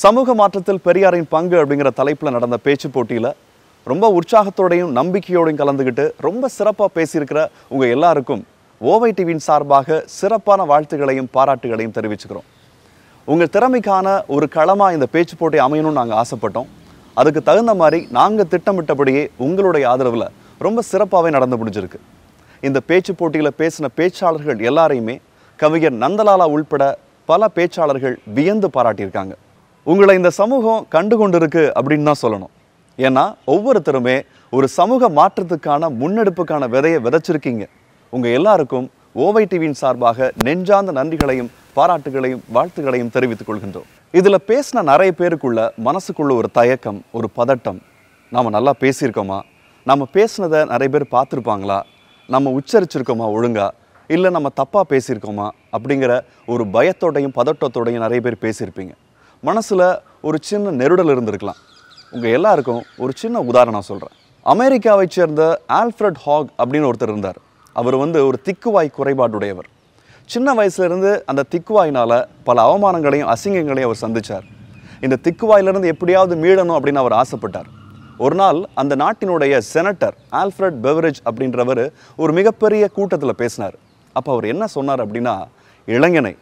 சமூக மாற்றத்தில் பெரியாரின் பங்கு அப்படிங்கிற தலைப்பில் நடந்த பேச்சு போட்டியில் ரொம்ப உற்சாகத்தோடையும் நம்பிக்கையோடையும் கலந்துக்கிட்டு ரொம்ப சிறப்பாக பேசியிருக்கிற உங்கள் எல்லாருக்கும் ஓவை டிவியின் சார்பாக சிறப்பான வாழ்த்துக்களையும் பாராட்டுகளையும் தெரிவிச்சுக்கிறோம் உங்கள் திறமைக்கான ஒரு களமாக இந்த பேச்சு போட்டி அமையணும்னு நாங்கள் ஆசைப்பட்டோம் அதுக்கு தகுந்த மாதிரி நாங்கள் திட்டமிட்டபடியே உங்களுடைய ஆதரவில் ரொம்ப சிறப்பாகவே நடந்து முடிஞ்சிருக்கு இந்த பேச்சு போட்டியில் பேசின பேச்சாளர்கள் எல்லாரையுமே கவிஞர் நந்தலாலா உள்பட பல பேச்சாளர்கள் வியந்து பாராட்டியிருக்காங்க உங்களை இந்த சமூகம் கண்டு கொண்டு இருக்கு அப்படின்னு தான் சொல்லணும் ஏன்னா ஒவ்வொருத்தருமே ஒரு சமூக மாற்றத்துக்கான முன்னெடுப்புக்கான விதையை விதைச்சிருக்கீங்க உங்கள் எல்லாருக்கும் ஓவை டிவியின் சார்பாக நெஞ்சார்ந்த நன்றிகளையும் பாராட்டுகளையும் வாழ்த்துகளையும் தெரிவித்துக் கொள்கின்றோம் இதில் பேசின நிறைய பேருக்குள்ள மனசுக்குள்ள ஒரு தயக்கம் ஒரு பதட்டம் நாம் நல்லா பேசியிருக்கோமா நம்ம பேசினதை நிறைய பேர் பார்த்துருப்பாங்களா நம்ம உச்சரிச்சிருக்கோமா ஒழுங்கா இல்லை நம்ம தப்பாக பேசியிருக்கோமா அப்படிங்கிற ஒரு பயத்தோடையும் பதட்டத்தோடையும் நிறைய பேர் பேசியிருப்பீங்க மனசில் ஒரு சின்ன நெருடல் இருந்திருக்கலாம் உங்கள் எல்லாருக்கும் ஒரு சின்ன உதாரணம் சொல்கிறேன் அமெரிக்காவை சேர்ந்த ஆல்ஃப்ரட் ஹாக் அப்படின்னு ஒருத்தர் இருந்தார் அவர் வந்து ஒரு திக்குவாய் குறைபாடுடையவர் சின்ன வயசுலேருந்து அந்த திக்குவாயினால் பல அவமானங்களையும் அசிங்கங்களையும் அவர் சந்தித்தார் இந்த திக்குவாயிலிருந்து எப்படியாவது மீளணும் அப்படின்னு அவர் ஆசைப்பட்டார் ஒரு நாள் அந்த நாட்டினுடைய செனட்டர் ஆல்ஃப்ரட் பெவரேஜ் அப்படின்றவர் ஒரு மிகப்பெரிய கூட்டத்தில் பேசினார் அப்போ அவர் என்ன சொன்னார் அப்படின்னா இளைஞனை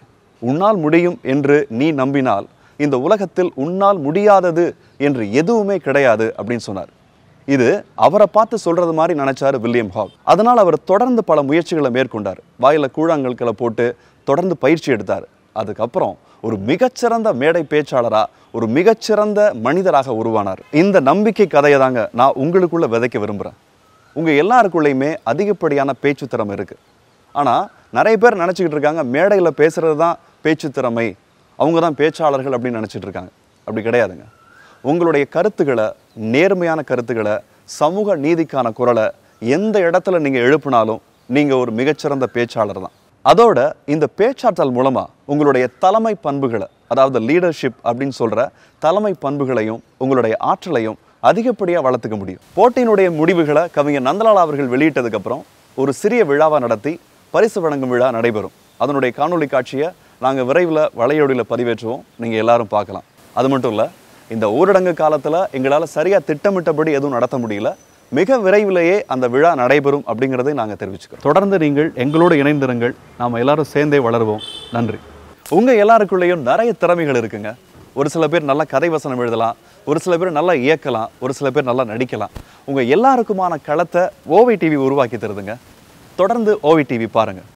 உன்னால் முடியும் என்று நீ நம்பினால் இந்த உலகத்தில் உன்னால் முடியாதது என்று எதுவுமே கிடையாது அப்படின்னு சொன்னார் இது அவரை பார்த்து சொல்றது மாதிரி நினைச்சாரு வில்லியம் ஹாக் அதனால் அவர் தொடர்ந்து பல முயற்சிகளை மேற்கொண்டார் வாயில கூழாங்கல்களை போட்டு தொடர்ந்து பயிற்சி எடுத்தார் அதுக்கப்புறம் ஒரு மிகச்சிறந்த மேடை பேச்சாளராக ஒரு மிகச்சிறந்த மனிதராக உருவானார் இந்த நம்பிக்கை கதையை தாங்க நான் உங்களுக்குள்ளே விதைக்க விரும்புகிறேன் உங்கள் எல்லாருக்குள்ளேயுமே அதிகப்படியான பேச்சு திறமை இருக்குது ஆனால் நிறைய பேர் நினச்சிக்கிட்டு இருக்காங்க மேடையில் பேசுகிறது தான் பேச்சு திறமை அவங்க தான் பேச்சாளர்கள் அப்படின்னு நினச்சிட்டு இருக்காங்க அப்படி கிடையாதுங்க உங்களுடைய கருத்துக்களை நேர்மையான கருத்துக்களை சமூக நீதிக்கான குரலை எந்த இடத்துல நீங்கள் எழுப்பினாலும் நீங்கள் ஒரு மிகச்சிறந்த பேச்சாளர் தான் அதோட இந்த பேச்சாற்றல் மூலமாக உங்களுடைய தலைமை பண்புகளை அதாவது லீடர்ஷிப் அப்படின்னு சொல்கிற தலைமை பண்புகளையும் உங்களுடைய ஆற்றலையும் அதிகப்படியாக வளர்த்துக்க முடியும் போட்டியினுடைய முடிவுகளை கவிஞர் நந்தலால் அவர்கள் வெளியிட்டதுக்கப்புறம் ஒரு சிறிய விழாவை நடத்தி பரிசு வழங்கும் விழா நடைபெறும் அதனுடைய காணொலி காட்சியை நாங்கள் விரைவில் வளையொடியில் பதிவேற்றுவோம் நீங்கள் எல்லாரும் பார்க்கலாம் அது மட்டும் இல்லை இந்த ஊரடங்கு காலத்தில் எங்களால் சரியாக திட்டமிட்டபடி எதுவும் நடத்த முடியல மிக விரைவிலேயே அந்த விழா நடைபெறும் அப்படிங்கிறதை நாங்கள் தெரிவிச்சுக்கோம் தொடர்ந்து நீங்கள் எங்களோடு இணைந்திருங்கள் நாம் எல்லாரும் சேர்ந்தே வளருவோம் நன்றி உங்கள் எல்லாருக்குள்ளேயும் நிறைய திறமைகள் இருக்குங்க ஒரு சில பேர் நல்லா கதை வசனம் எழுதலாம் ஒரு சில பேர் நல்லா இயக்கலாம் ஒரு சில பேர் நல்லா நடிக்கலாம் உங்கள் எல்லாருக்குமான களத்தை ஓவி டிவி உருவாக்கி தருதுங்க தொடர்ந்து ஓவி டிவி பாருங்கள்